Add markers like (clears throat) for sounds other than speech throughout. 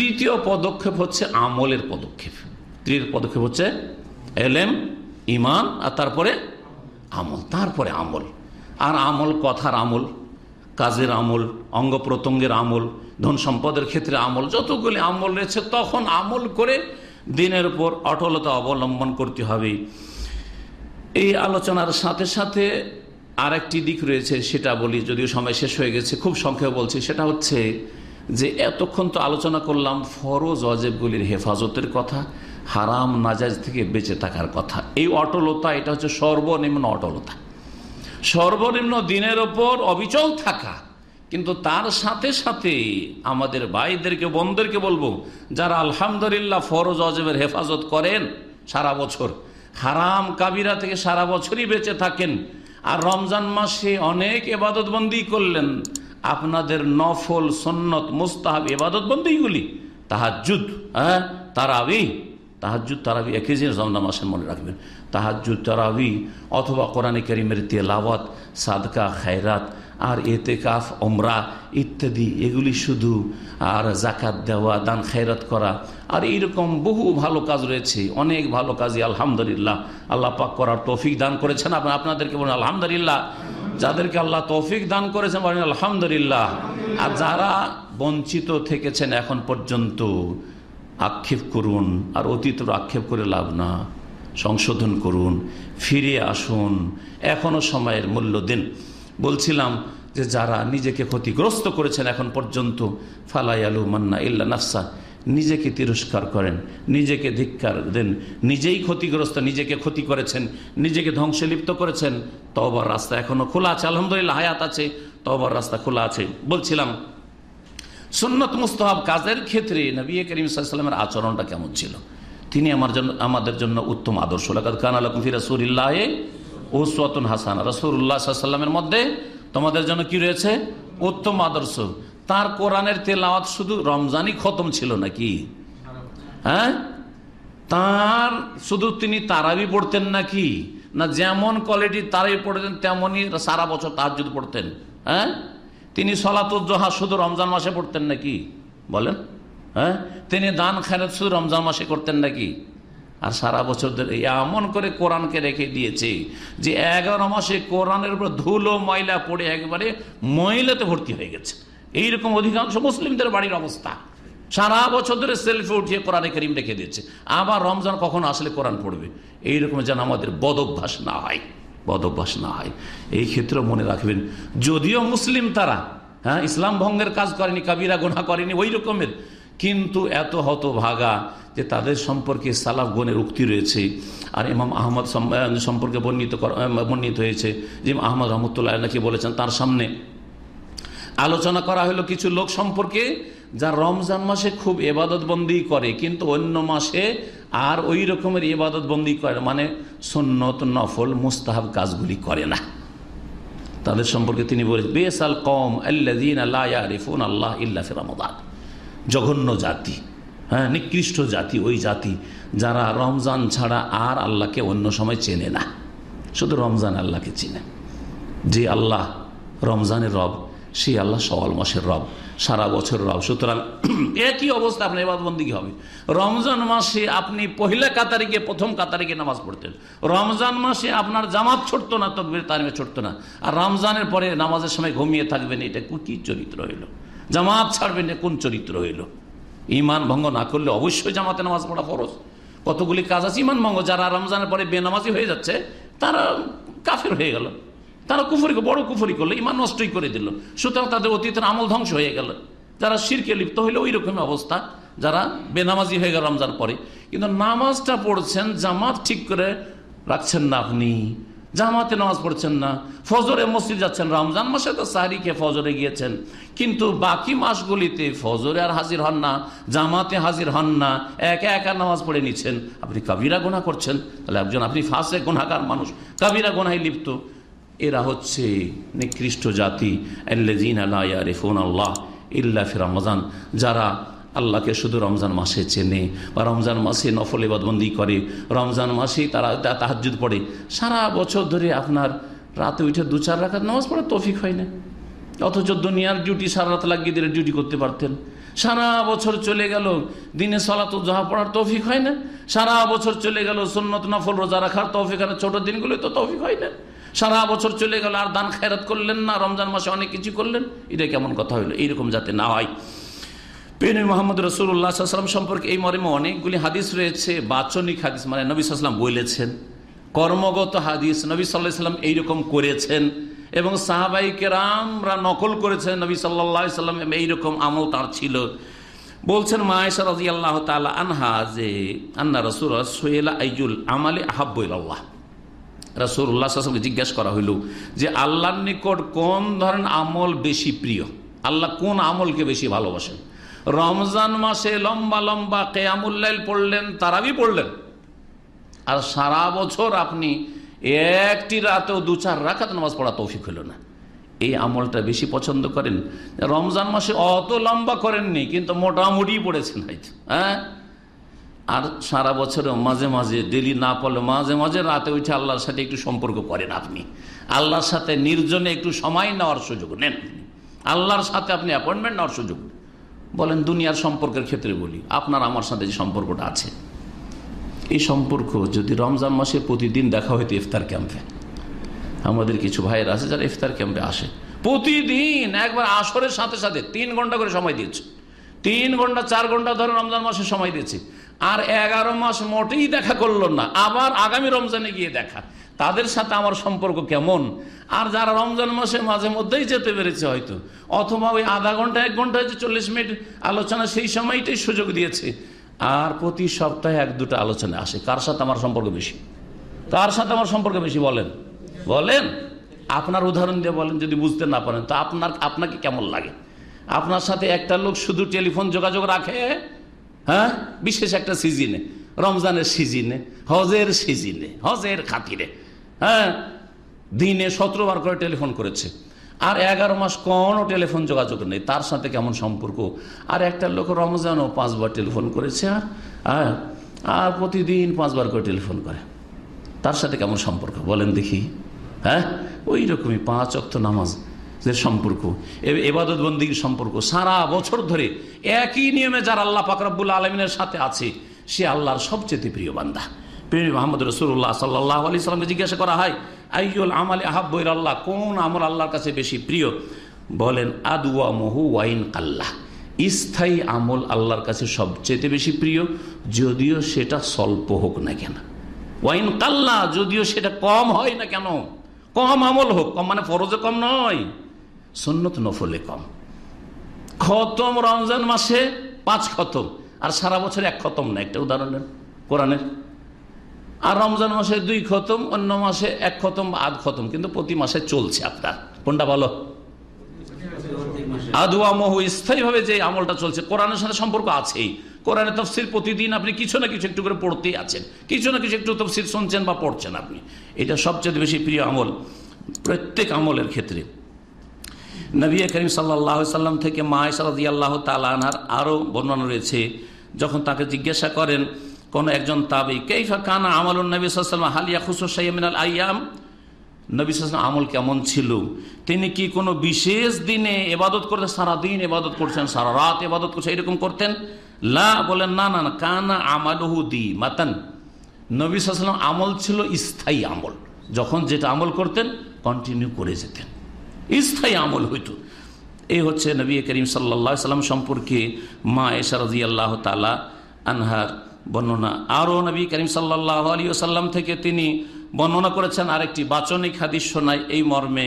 তৃতীয় পদক্ষেপ হচ্ছে আমলের পদক্ষেপ তৃতীয় পদক্ষেপ হচ্ছে এলএম ইমান আর তারপরে আমল তারপরে আমল আর আমল কথার আমল কাজের আমল অঙ্গ প্রত্যঙ্গের আমল ধন সম্পদের ক্ষেত্রে আমল যতগুলি আমল রয়েছে তখন আমল করে দিনের উপর অটলতা অবলম্বন করতে হবে এই আলোচনার সাথে সাথে আরেকটি দিক রয়েছে সেটা বলি যদিও সময় শেষ হয়ে গেছে খুব সংক্ষেপ বলছি সেটা হচ্ছে যে এতক্ষণ তো আলোচনা করলাম ফরজ অজেবগুলির হেফাজতের কথা হারাম নাজাজ থেকে বেঁচে থাকার কথা এই অটলতা এটা হচ্ছে সর্বনিম্ন অটলতা সর্বনিম্ন দিনের ওপর অবিচল থাকা কিন্তু তার সাথে সাথে আমাদের ভাইদেরকে বন্ধুদেরকে বলবো যারা আলহামদুলিল্লাহ ফরজ অজেবের হেফাজত করেন সারা বছর হারাম কাবিরা থেকে সারা বছরই বেঁচে থাকেন আর রমজান মাসে অনেক এবাদতবন্দি করলেন আপনাদের নফল সন্নত মোস্তাহাব এবাদত বন্ধুগুলি তাহাজুদ হ্যাঁ তারাবি তাহাজুদ তারাবি একই জিনিস রমজান মাসের মনে রাখবেন তাহাজুদ তারাবি অথবা কোরআনে করিমের তেলাওয়াত সাদকা খায়রাত আর এতে কাফ অমরা ইত্যাদি এগুলি শুধু আর জাকাত দেওয়া দান খায়রাত করা আর এইরকম বহু ভালো কাজ রয়েছে অনেক ভালো কাজই আলহামদুলিল্লাহ আল্লাহ পাক করার তৌফিক দান করেছেন আপনাদেরকে বলুন আলহামদুলিল্লাহ যাদেরকে আল্লাহ তৌফিক দান করেছেন বলেন আলহামদুলিল্লাহ আর যারা বঞ্চিত থেকেছেন এখন পর্যন্ত আক্ষেপ করুন আর অতীতর আক্ষেপ করে লাভ না সংশোধন করুন ফিরে আসুন এখনও সময়ের মূল্য দিন বলছিলাম যে যারা নিজেকে ক্ষতিগ্রস্ত করেছেন এখন পর্যন্ত ফালাই আলু মান্না ইল্লা নাফসা নিজেকে তিরস্কার করেন নিজেকে ধিক্কার দেন নিজেই ক্ষতিগ্রস্ত নিজেকে ক্ষতি করেছেন নিজেকে ধ্বংসে লিপ্ত করেছেন তবার রাস্তা এখনো খোলা আছে আলহামদুলিল্লাহ হায়াত আছে তবার রাস্তা খোলা আছে বলছিলাম সুন্নত মুস্তহাব কাজের ক্ষেত্রে নবী করিম সাল্লামের আচরণটা কেমন ছিল তিনি আমার জন্য আমাদের জন্য উত্তম আদর্শ লাগাত কান আলকুফি রাসুল্লাহ ওসওয়াতুন হাসান রাসুল্লাহ সাল্লামের মধ্যে তোমাদের জন্য কি রয়েছে উত্তম আদর্শ তার কোরআনের তেলাওয়াত শুধু রমজানই খতম ছিল নাকি হ্যাঁ তার শুধু তিনি তারাবি পড়তেন নাকি না যেমন কোয়ালিটি তারাই পড়তেন তেমনই সারা বছর যদি পড়তেন হ্যাঁ তিনি সলাতুজ্জোহা শুধু রমজান মাসে পড়তেন নাকি বলেন হ্যাঁ তিনি দান খেরাত শুধু রমজান মাসে করতেন নাকি আর সারা বছর ধরে এমন করে কোরআনকে রেখে দিয়েছে যে এগারো মাসে কোরআনের উপর ধুলো ময়লা পড়ে একবারে ময়লাতে ভর্তি হয়ে গেছে এইরকম অধিকাংশ মুসলিমদের বাড়ির অবস্থা সারা বছর ধরে সেলফি উঠিয়ে কোরআনে করিম রেখে দিয়েছে আবার রমজান কখন আসলে কোরআন পড়বে এইরকম যেন আমাদের বদভ্যাস না হয় বদভ্যাস না হয় এই ক্ষেত্রে মনে রাখবেন যদিও মুসলিম তারা হ্যাঁ ইসলাম ভঙ্গের কাজ করেনি কাবিরা গোনা করেনি ওই রকমের কিন্তু এত হতভাগা যে তাদের সম্পর্কে সালাফ গনের উক্তি রয়েছে আর ইমাম আহমদ সম্পর্কে বর্ণিত বর্ণিত হয়েছে যে আহমদ রহমতুল্লাহ নাকি বলেছেন তার সামনে আলোচনা করা হলো কিছু লোক সম্পর্কে যা রমজান মাসে খুব এবাদত বন্দি করে কিন্তু অন্য মাসে আর ওই রকমের এবাদত বন্দি করে মানে সন্নত নফল মুস্তাহাব কাজগুলি করে না তাদের সম্পর্কে তিনি বলেছেন বেসাল কম আল্লাদিন আল্লাহ আরিফুন আল্লাহ ইল্লা জঘন্য জাতি হ্যাঁ নিকৃষ্ট জাতি ওই জাতি যারা রমজান ছাড়া আর আল্লাহকে অন্য সময় চেনে না শুধু রমজান আল্লাহকে চেনে যে আল্লাহ রমজানের রব সেই আল্লাহ সওয়াল মাসের রব সারা বছর রব সুতরাং (clears throat) একই অবস্থা আপনার কি হবে রমজান মাসে আপনি পহিলা কাতারিকে প্রথম কাতারিকে নামাজ পড়তেন রমজান মাসে আপনার জামাত ছুটতো না তকবির তারিমে ছুটতো না আর রমজানের পরে নামাজের সময় ঘুমিয়ে থাকবেন এটা কী চরিত্র হইল জামাত ছাড়বেন কোন চরিত্র হইল ইমান ভঙ্গ না করলে অবশ্যই জামাতে নামাজ পড়া খরচ কতগুলি কাজ আছে ইমান ভঙ্গ যারা রমজানের পরে বেনামাজি হয়ে যাচ্ছে তারা কাফের হয়ে গেল তারা কুফরি বড় কুফরি করলো ইমান নষ্টই করে দিল সুতরাং তাদের অতীতের আমল ধ্বংস হয়ে গেল যারা শিরকে লিপ্ত হইলে ওই রকম অবস্থা যারা বেনামাজি হয়ে গেল রমজান পরে কিন্তু নামাজটা পড়ছেন জামাত ঠিক করে রাখছেন না আপনি জামাতে নামাজ পড়ছেন না ফজরে মসজিদ যাচ্ছেন রমজান মাসে তো সাহারিকে ফজরে গিয়েছেন কিন্তু বাকি মাসগুলিতে ফজরে আর হাজির হন না জামাতে হাজির হন না একা একা নামাজ পড়ে নিচ্ছেন আপনি কাবিরা গোনা করছেন তাহলে একজন আপনি ফাঁসে গোনাকার মানুষ কাবিরা গোনায় লিপ্ত এরা হচ্ছে নিকৃষ্ট জাতি আল্লাহ আল্লাহ ইল্লা ফি রমজান যারা আল্লাহকে শুধু রমজান মাসে চেনে বা রমজান মাসে নফলে বদবন্দি করে রমজান মাসেই তারা তাহাজুদ পড়ে সারা বছর ধরে আপনার রাতে উঠে দু চার রাখার নামাজ পড়ার তৌফিক হয় না অথচ দুনিয়ার ডিউটি সারা রাত লাগিয়ে দিলে ডিউটি করতে পারতেন সারা বছর চলে গেল দিনে সলাত জাহা পড়ার তৌফিক হয় না সারা বছর চলে গেল সন্ন্যত নফল রোজা রাখার তৌফিক হয় না ছোটো দিনগুলোই তো তৌফিক হয় না সারা বছর চলে গেল আর দান খেরাত করলেন না রমজান মাসে অনেক কিছু করলেন এটা কেমন কথা হইলো এইরকম যাতে না হয় পেনু মোহাম্মদ রসুল্লাহ সাল্লাম সম্পর্কে এই মর্মে অনেকগুলি হাদিস রয়েছে বাচনিক হাদিস মানে নবী সাল্লাম বলেছেন কর্মগত হাদিস নবী সাল্লাহ সাল্লাম এইরকম করেছেন এবং সাহাবাইকে রামরা নকল করেছেন নবী সাল্লাহ সাল্লাম এইরকম আমল তার ছিল বলছেন মায়েশা রাজি আল্লাহ তালা আনহা যে আন্না রসুল সোয়েলা আইজুল আমালে আহাবুল আল্লাহ রাসুল্লাহামকে জিজ্ঞাসা করা হইল যে আল্লাহর নিকট কোন ধরনের আমল বেশি প্রিয় আল্লাহ কোন আমলকে বেশি ভালোবাসেন রমজান মাসে লম্বা লম্বা কেয়ামুল্লাইল পড়লেন তারাবি পড়লেন আর সারা বছর আপনি একটি রাতেও দু চার রাখাত নামাজ পড়া তৌফিক হইল না এই আমলটা বেশি পছন্দ করেন রমজান মাসে অত লম্বা করেননি কিন্তু মোটামুটি পড়েছেন হয়তো হ্যাঁ আর সারা বছরে মাঝে মাঝে ডেলি না পড়লে মাঝে মাঝে রাতে উঠে আল্লাহর সাথে একটু সম্পর্ক করেন আপনি আল্লাহর সাথে নির্জনে একটু সময় নেওয়ার সুযোগ নেন আল্লাহর সাথে আপনি অ্যাপয়েন্টমেন্ট নেওয়ার সুযোগ বলেন দুনিয়ার সম্পর্কের ক্ষেত্রে বলি আপনার আমার সাথে যে সম্পর্কটা আছে এই সম্পর্ক যদি রমজান মাসে প্রতিদিন দেখা হইতো ইফতার ক্যাম্পে আমাদের কিছু ভাইয়ের আছে যারা ইফতার ক্যাম্পে আসে প্রতিদিন একবার আসরের সাথে সাথে তিন ঘন্টা করে সময় দিয়েছে তিন ঘন্টা চার ঘন্টা ধরে রমজান মাসে সময় দিয়েছে আর এগারো মাস মোটেই দেখা করলো না আবার আগামী রমজানে গিয়ে দেখা তাদের সাথে আমার সম্পর্ক কেমন আর যারা রমজান মাসে মাঝে মধ্যেই যেতে পেরেছে হয়তো অথবা ওই আধা ঘন্টা এক ঘন্টা হয়েছে চল্লিশ মিনিট আলোচনা সেই সময়টাই সুযোগ দিয়েছে আর প্রতি সপ্তাহে এক দুটো আলোচনা আসে কার সাথে আমার সম্পর্ক বেশি কার সাথে আমার সম্পর্ক বেশি বলেন বলেন আপনার উদাহরণ দিয়ে বলেন যদি বুঝতে না পারেন তো আপনার আপনাকে কেমন লাগে আপনার সাথে একটা লোক শুধু টেলিফোন যোগাযোগ রাখে হ্যাঁ বিশেষ একটা সিজিনে রমজানের সিজিনে হজের সিজিনে হজের খাতিরে হ্যাঁ দিনে সতেরো বার করে টেলিফোন করেছে আর এগারো মাস কোনো টেলিফোন যোগাযোগ নেই তার সাথে কেমন সম্পর্ক আর একটা লোক রমজানও পাঁচবার টেলিফোন করেছে আর হ্যাঁ আর প্রতিদিন পাঁচবার করে টেলিফোন করে তার সাথে কেমন সম্পর্ক বলেন দেখি হ্যাঁ ওই রকমই পাঁচ অক্ত নামাজ সম্পর্ক এবাদত বন্দির সম্পর্ক সারা বছর ধরে একই নিয়মে যার আল্লাহ পাকরাবুল আলমিনের সাথে আছে সে আল্লাহর সবচেয়ে প্রিয় বান্ধা প্রেমী মোহাম্মদ রসুল্লাহ সাল্লাহ আলি সাল্লামকে জিজ্ঞাসা করা হয় আইল আমল আহাব্বইর আল্লাহ কোন আমল আল্লাহর কাছে বেশি প্রিয় বলেন আদুয়া মহু ওয়াইন কাল্লাহ স্থায়ী আমল আল্লাহর কাছে সবচেয়ে বেশি প্রিয় যদিও সেটা স্বল্প হোক না কেন ওয়াইন কাল্লা যদিও সেটা কম হয় না কেন কম আমল হোক কম মানে ফরজে কম নয় সন্ন্যত নফলে কম খতম রমজান মাসে পাঁচ খতম আর সারা বছর এক খতম না একটা উদাহরণের কোরআনের আর রমজান মাসে দুই খতম অন্য মাসে এক খতম বা আধ খতম কিন্তু প্রতি মাসে চলছে আপনার কোনটা বলো আদুয়া মহু স্থায়ীভাবে যে আমলটা চলছে কোরআনের সাথে সম্পর্ক আছেই কোরআনে তফসির প্রতিদিন আপনি কিছু না কিছু একটু করে পড়তেই আছেন কিছু না কিছু একটু তফসির শুনছেন বা পড়ছেন আপনি এটা সবচেয়ে বেশি প্রিয় আমল প্রত্যেক আমলের ক্ষেত্রে নবী করিম সাল্লাহ সাল্লাম থেকে মা সালাদি আল্লাহ তালানহার আরও বর্ণনা রয়েছে যখন তাকে জিজ্ঞাসা করেন কোন একজন তাবি কেই কানা আমল নবী সাল্লাম হালিয়া সাইমিনাল আইয়াম নবী সাল্লাম আমল কেমন ছিল তিনি কি কোনো বিশেষ দিনে এবাদত করতেন সারাদিন এবাদত করছেন সারা রাত এবাদত করছেন এরকম করতেন লা বলেন না না না কানা আমালহু দি মাতান নবী সাল্লাম আমল ছিল স্থায়ী আমল যখন যেটা আমল করতেন কন্টিনিউ করে যেতেন স্থায়ী আমল হইত এই হচ্ছে নবী করিম সাল্লা সাল্লাম সম্পর্কে মা এসারদি আল্লাহ তালা আনহার বর্ণনা আরও নবী করিম সাল্লাহ আলী সাল্লাম থেকে তিনি বর্ণনা করেছেন আরেকটি বাচনিক হাদিস শোনায় এই মর্মে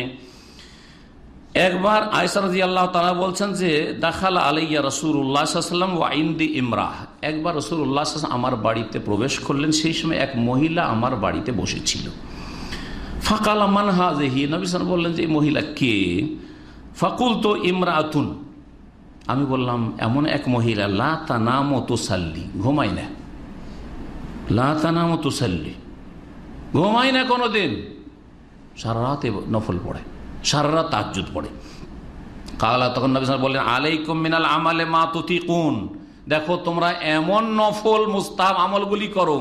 একবার আয়সারদি আল্লাহ তালা বলছেন যে দাখাল আলাইয়া রসুর উল্লাহাম আইন্দি ইমরাহ একবার রসুর উল্লাহ আমার বাড়িতে প্রবেশ করলেন সেই সময় এক মহিলা আমার বাড়িতে বসেছিল ফাঁকালা মানহা জেহি নবিসান বললেন যে এই মহিলা কে ফাকুল তো ইমরা আতুন আমি বললাম এমন এক মহিলা লা তানাম তোসাল্লি ঘুমাই না লা তানাম তোসাল্লি ঘুমাই না কোনো দিন সারা রাতে নফল পড়ে সারা রাত পড়ে কালা তখন নবিসান বললেন আলাইকুম মিনাল আমালে মা তুতি কোন দেখো তোমরা এমন নফল মুস্তাব আমলগুলি করো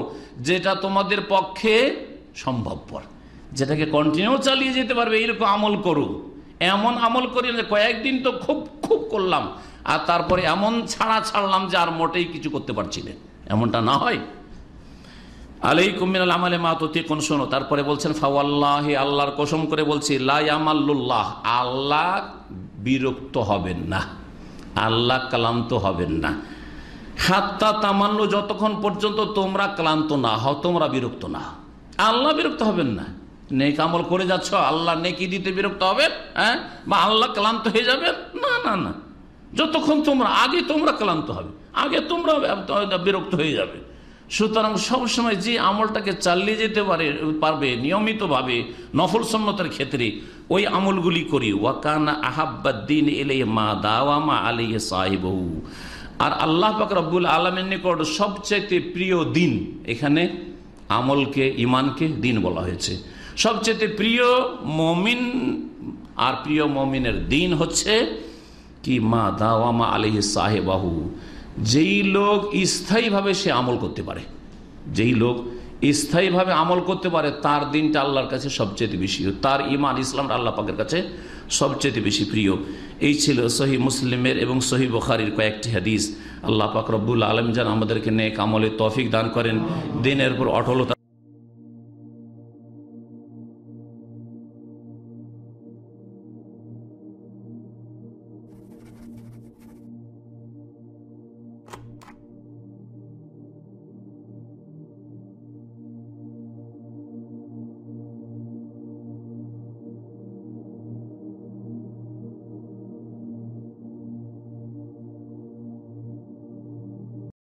যেটা তোমাদের পক্ষে সম্ভবপর যেটাকে কন্টিনিউ চালিয়ে যেতে পারবে এরকম আমল করো এমন আমল করি যে কয়েকদিন তো খুব খুব করলাম আর তারপরে এমন ছাড়া ছাড়লাম যে আর মোটেই কিছু করতে পারছি না এমনটা না হয় আলাই কুমিন আমালে মা তো কোন শোনো তারপরে বলছেন ফাওয়াল্লাহ আল্লাহর কসম করে বলছি লাইয়ামাল্লাহ আল্লাহ বিরক্ত হবেন না আল্লাহ ক্লান্ত হবেন না হাত্তা তামাল্লু যতক্ষণ পর্যন্ত তোমরা ক্লান্ত না হও তোমরা বিরক্ত না আল্লাহ বিরক্ত হবেন না নেক আমল করে যাচ্ছ আল্লাহ নেকি দিতে বিরক্ত হবে হ্যাঁ বা আল্লাহ ক্লান্ত হয়ে যাবে না না না যতক্ষণ তোমরা আগে তোমরা ক্লান্ত হবে আগে তোমরা বিরক্ত হয়ে যাবে সুতরাং সবসময় যে আমলটাকে চালিয়ে যেতে পারে পারবে নিয়মিতভাবে নফল সন্ন্যতের ক্ষেত্রে ওই আমলগুলি করি ওয়াকানা আহাব্বাদ্দিন এলে মা দাওয়ামা আলিয়ে সাহেবহু আর আল্লাহ পাক রব্বুল আলমের নিকট সবচাইতে প্রিয় দিন এখানে আমলকে ইমানকে দিন বলা হয়েছে সবচেয়ে প্রিয় মমিন আর প্রিয় মমিনের দিন হচ্ছে কি মা দাওয়ামা আলহ সাহেবাহু যেই লোক স্থায়ীভাবে সে আমল করতে পারে যেই লোক স্থায়ীভাবে আমল করতে পারে তার দিনটা আল্লাহর কাছে সবচেয়ে বেশি তার ইমান ইসলাম আল্লাহ পাকের কাছে সবচেয়ে বেশি প্রিয় এই ছিল সহি মুসলিমের এবং সহি বখারির কয়েকটি হাদিস আল্লাহ পাক রব্বুল আলম যান আমাদেরকে নেক আমলে তফিক দান করেন দিনের পর অটলতা